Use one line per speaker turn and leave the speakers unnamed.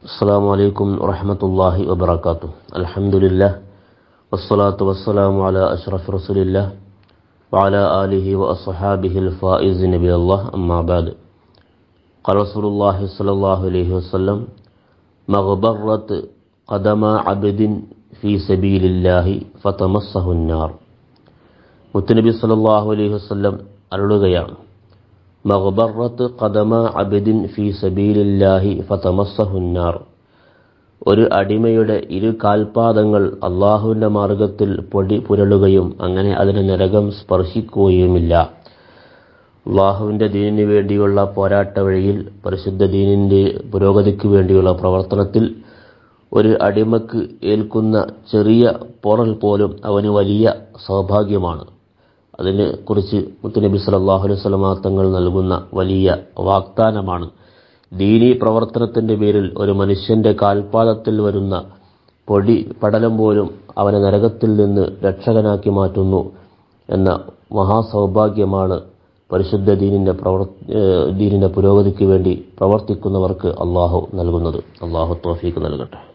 السلام عليكم ورحمة الله وبركاته الحمد لله والصلاة والسلام على أشرف رسول الله وعلى آله وأصحابه الفائز نبي الله أما بعد قال رسول الله صلى الله عليه وسلم مغبرة قدم عبد في سبيل الله فتمصه النار متنبي صلى الله عليه وسلم أرلغيان മഹബറത്ത് കദമ അബിദിൻ ഫി സബീലില്ലാഹി ഫതമസ്സഹുന്നാർ ഒരു അടിമയുടെ ഇരു കാൽപാദങ്ങൾ അള്ളാഹുവിൻ്റെ മാർഗത്തിൽ പൊടി പുരളുകയും അങ്ങനെ അതിന് നരകം സ്പർശിക്കുകയുമില്ല അള്ളാഹുവിൻ്റെ ദീനിന് വേണ്ടിയുള്ള പോരാട്ട വഴിയിൽ പരിശുദ്ധ ദീനിൻ്റെ പുരോഗതിക്ക് വേണ്ടിയുള്ള പ്രവർത്തനത്തിൽ ഒരു അടിമക്ക് ഏൽക്കുന്ന ചെറിയ പോറൽ പോലും അവന് വലിയ സൗഭാഗ്യമാണ് അതിനെ കുറിച്ച് മുത്തുനബി സലാഹു അലൈഹി സ്വലമാ തങ്ങൾ നൽകുന്ന വലിയ വാഗ്ദാനമാണ് ദീനി പ്രവർത്തനത്തിൻ്റെ പേരിൽ ഒരു മനുഷ്യൻ്റെ കാൽപാദത്തിൽ വരുന്ന പൊടി പടലം പോലും അവനെ നരകത്തിൽ നിന്ന് രക്ഷകനാക്കി മാറ്റുന്നു എന്ന മഹാസൗഭാഗ്യമാണ് പരിശുദ്ധ ദീനിൻ്റെ പ്രവർ ദീനിൻ്റെ പുരോഗതിക്ക് വേണ്ടി പ്രവർത്തിക്കുന്നവർക്ക് അള്ളാഹു നൽകുന്നത് അള്ളാഹു തോഫീക്ക് നൽകട്ടെ